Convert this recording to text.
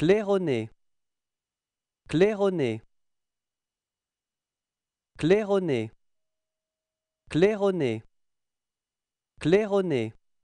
Claironné. Claironné. Claironné. Claironné. Claironné.